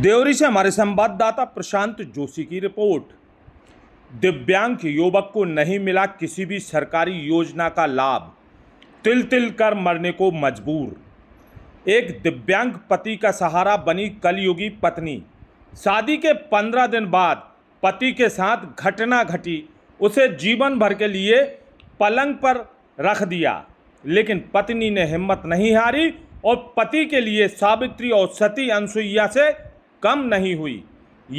देवरी से हमारे संवाददाता प्रशांत जोशी की रिपोर्ट दिव्यांग युवक को नहीं मिला किसी भी सरकारी योजना का लाभ तिल तिल कर मरने को मजबूर एक दिव्यांग पति का सहारा बनी कलयुगी पत्नी शादी के पंद्रह दिन बाद पति के साथ घटना घटी उसे जीवन भर के लिए पलंग पर रख दिया लेकिन पत्नी ने हिम्मत नहीं हारी और पति के लिए सावित्री और सती अनसुईया से कम नहीं हुई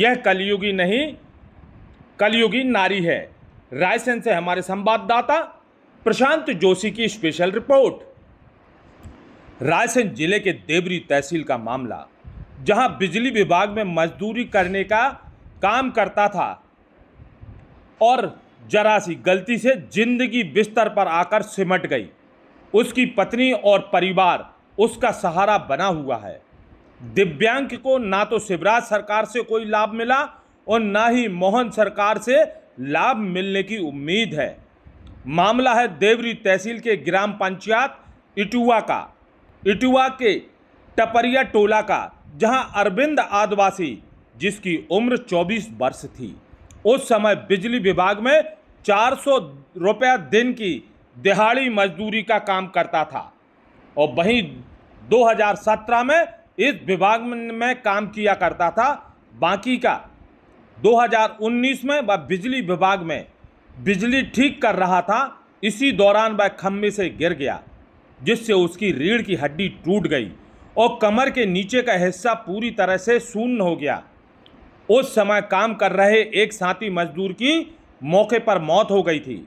यह कलयुगी नहीं कलयुगी नारी है रायसेन से हमारे संवाददाता प्रशांत जोशी की स्पेशल रिपोर्ट रायसेन जिले के देवरी तहसील का मामला जहां बिजली विभाग में मजदूरी करने का काम करता था और जरा सी गलती से जिंदगी बिस्तर पर आकर सिमट गई उसकी पत्नी और परिवार उसका सहारा बना हुआ है दिव्यांग को ना तो शिवराज सरकार से कोई लाभ मिला और ना ही मोहन सरकार से लाभ मिलने की उम्मीद है मामला है देवरी तहसील के ग्राम पंचायत इटुआ का इटुआ के टपरिया टोला का जहां अरविंद आदिवासी जिसकी उम्र 24 वर्ष थी उस समय बिजली विभाग में 400 रुपया दिन की दिहाड़ी मजदूरी का काम करता था और वहीं 2017 में इस विभाग में काम किया करता था बाकी का 2019 में वह बिजली विभाग में बिजली ठीक कर रहा था इसी दौरान वह खम्भे से गिर गया जिससे उसकी रीढ़ की हड्डी टूट गई और कमर के नीचे का हिस्सा पूरी तरह से शून्य हो गया उस समय काम कर रहे एक साथी मजदूर की मौके पर मौत हो गई थी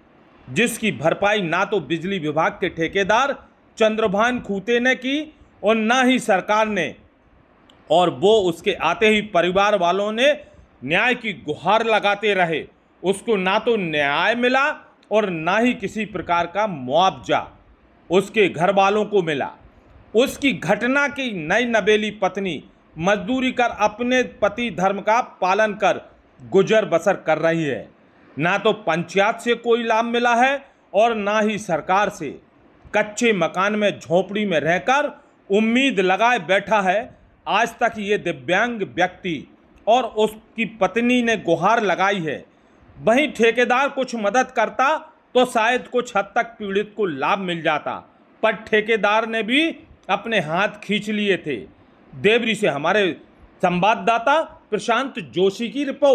जिसकी भरपाई ना तो बिजली विभाग के ठेकेदार चंद्रभान खूते ने की और ना ही सरकार ने और वो उसके आते ही परिवार वालों ने न्याय की गुहार लगाते रहे उसको ना तो न्याय मिला और ना ही किसी प्रकार का मुआवजा उसके घर वालों को मिला उसकी घटना की नई नबेली पत्नी मजदूरी कर अपने पति धर्म का पालन कर गुजर बसर कर रही है ना तो पंचायत से कोई लाभ मिला है और ना ही सरकार से कच्चे मकान में झोपड़ी में रहकर उम्मीद लगाए बैठा है आज तक ये दिव्यांग व्यक्ति और उसकी पत्नी ने गुहार लगाई है वहीं ठेकेदार कुछ मदद करता तो शायद कुछ हद तक पीड़ित को लाभ मिल जाता पर ठेकेदार ने भी अपने हाथ खींच लिए थे देवरी से हमारे संवाददाता प्रशांत जोशी की रिपोर्ट